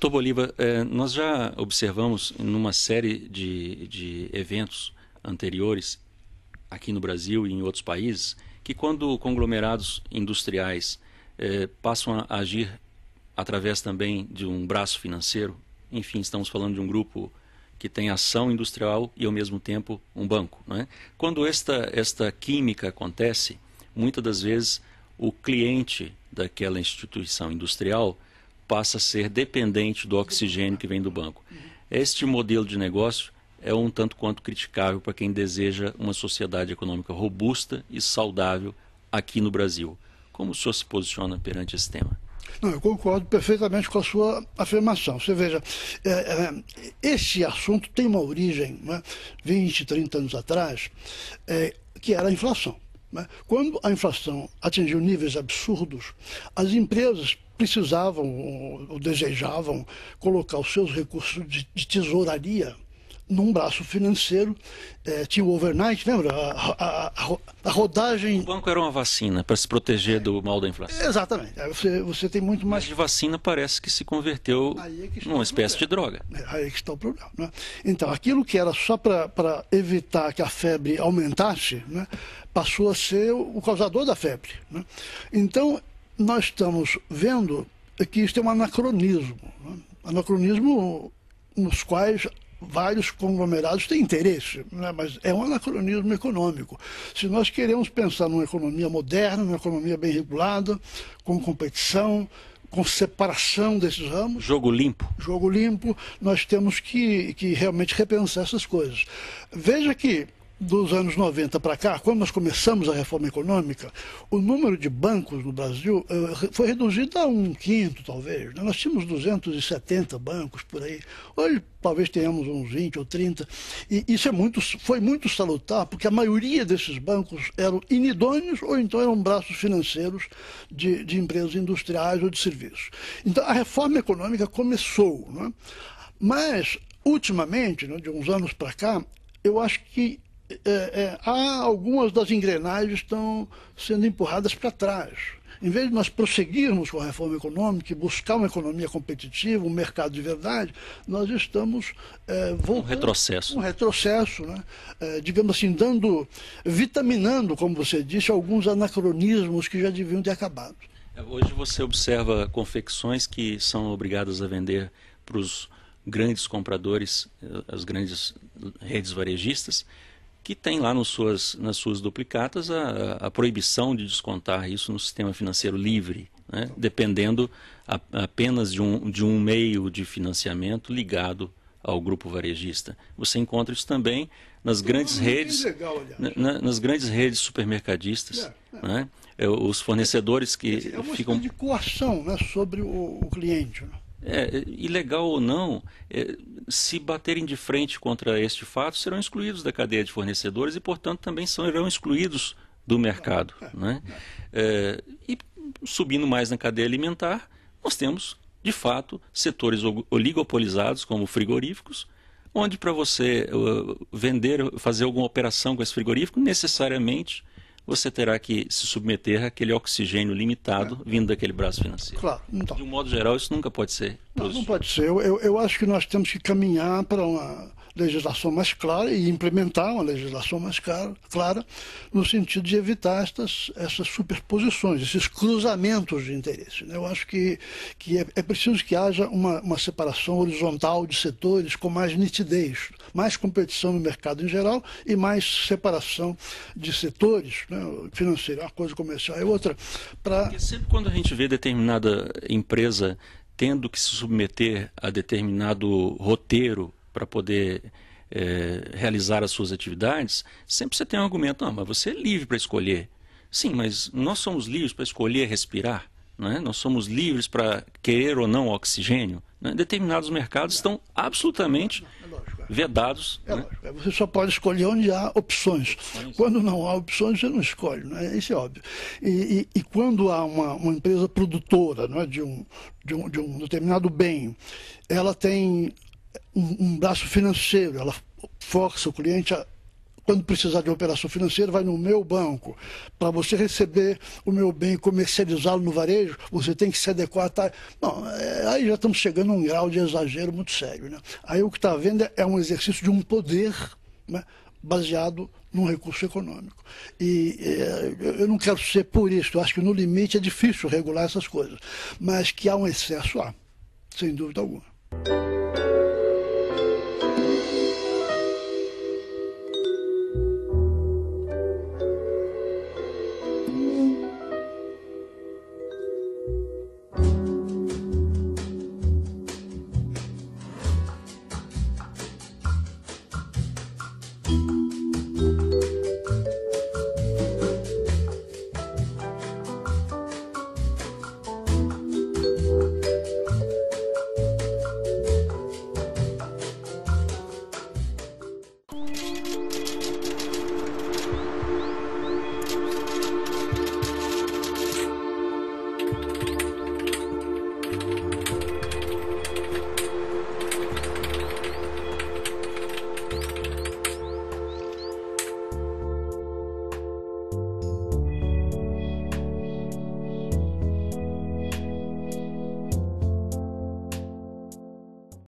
Doutor Bolívar, é, nós já observamos em uma série de, de eventos anteriores aqui no Brasil e em outros países que quando conglomerados industriais é, passam a agir através também de um braço financeiro, enfim, estamos falando de um grupo que tem ação industrial e ao mesmo tempo um banco. Né? Quando esta, esta química acontece, muitas das vezes o cliente daquela instituição industrial passa a ser dependente do oxigênio que vem do banco. Este modelo de negócio é um tanto quanto criticável para quem deseja uma sociedade econômica robusta e saudável aqui no Brasil. Como o senhor se posiciona perante esse tema? Não, eu concordo perfeitamente com a sua afirmação. Você veja, é, é, esse assunto tem uma origem né, 20, 30 anos atrás, é, que era a inflação. Quando a inflação atingiu níveis absurdos, as empresas precisavam ou desejavam colocar os seus recursos de tesouraria num braço financeiro, é, tinha o overnight, lembra? A, a, a, rodagem. O banco era uma vacina para se proteger do mal da inflação. Exatamente. Você, você tem muito mais. Mas de vacina parece que se converteu é numa espécie de droga. É, aí é que está o problema. Né? Então, aquilo que era só para evitar que a febre aumentasse, né, passou a ser o causador da febre. Né? Então, nós estamos vendo que isso é um anacronismo. Né? Anacronismo nos quais vários conglomerados têm interesse, né? mas é um anacronismo econômico. Se nós queremos pensar numa economia moderna, numa economia bem regulada, com competição, com separação desses ramos. Jogo limpo. Jogo limpo, nós temos que, que realmente repensar essas coisas. Veja que dos anos 90 para cá, quando nós começamos a reforma econômica, o número de bancos no Brasil eh, foi reduzido a um quinto, talvez. Né? Nós tínhamos 270 bancos por aí. Hoje, talvez tenhamos uns 20 ou 30. E isso é muito, foi muito salutar, porque a maioria desses bancos eram inidôneos ou então eram braços financeiros de, de empresas industriais ou de serviços. Então, a reforma econômica começou. é? Mas, ultimamente, né, de uns anos para cá, eu acho que é, é, há algumas das engrenagens estão sendo empurradas para trás. Em vez de nós prosseguirmos com a reforma econômica e buscar uma economia competitiva, um mercado de verdade, nós estamos é, voltando. Um retrocesso. Um retrocesso, né? É, digamos assim, dando, vitaminando, como você disse, alguns anacronismos que já deviam ter acabado. É, hoje você observa confecções que são obrigadas a vender para os grandes compradores, eh, as grandes redes varejistas, que tem lá nos suas, nas suas duplicatas a, a, proibição de descontar isso no sistema financeiro livre, né? dependendo a, apenas de um, de um meio de financiamento ligado ao grupo varejista. Você encontra isso também nas grandes é redes, legal, na, nas grandes redes supermercadistas, é, é. Né? É, os fornecedores que é, é uma ficam de coação né, sobre o, o cliente. Né? É, ilegal ou não, é, se baterem de frente contra este fato, serão excluídos da cadeia de fornecedores e, portanto, também serão excluídos do mercado. É. Né? É, e subindo mais na cadeia alimentar, nós temos, de fato, setores oligopolizados, como frigoríficos, onde para você uh, vender, fazer alguma operação com esse frigorífico, necessariamente você terá que se submeter àquele oxigênio limitado é. vindo daquele braço financeiro. Claro. Então. De um modo geral, isso nunca pode ser. Não, não pode ser. Eu, eu, eu acho que nós temos que caminhar para uma legislação mais clara e implementar uma legislação mais clara no sentido de evitar estas, essas superposições, esses cruzamentos de interesse. Né? Eu acho que, que é, é, preciso que haja uma, uma separação horizontal de setores com mais nitidez, mais competição no mercado em geral e mais separação de setores né? financeiro, uma coisa comercial é outra. Pra... Porque sempre quando a gente vê determinada empresa tendo que se submeter a determinado roteiro para poder é, realizar as suas atividades, sempre você tem um argumento, mas você é livre para escolher. Sim, mas nós somos livres para escolher respirar, né? nós somos livres para querer ou não oxigênio. Né? Determinados mercados estão absolutamente é é é. vedados. É né? Você só pode escolher onde há opções. Quando não há opções, você não escolhe, né? isso é óbvio. E, e, e quando há uma, uma empresa produtora né, de, um, de, um, de um determinado bem, ela tem um, um braço financeiro, ela força o cliente a quando precisar de uma operação financeira, vai no meu banco. Para você receber o meu bem e comercializá-lo no varejo, você tem que se adequar a tá? Não, é, aí já estamos chegando a um grau de exagero muito sério. Né? Aí o que está havendo é, é um exercício de um poder né, baseado num recurso econômico. E é, eu não quero ser por isso, eu acho que no limite é difícil regular essas coisas. Mas que há um excesso, há, sem dúvida alguma.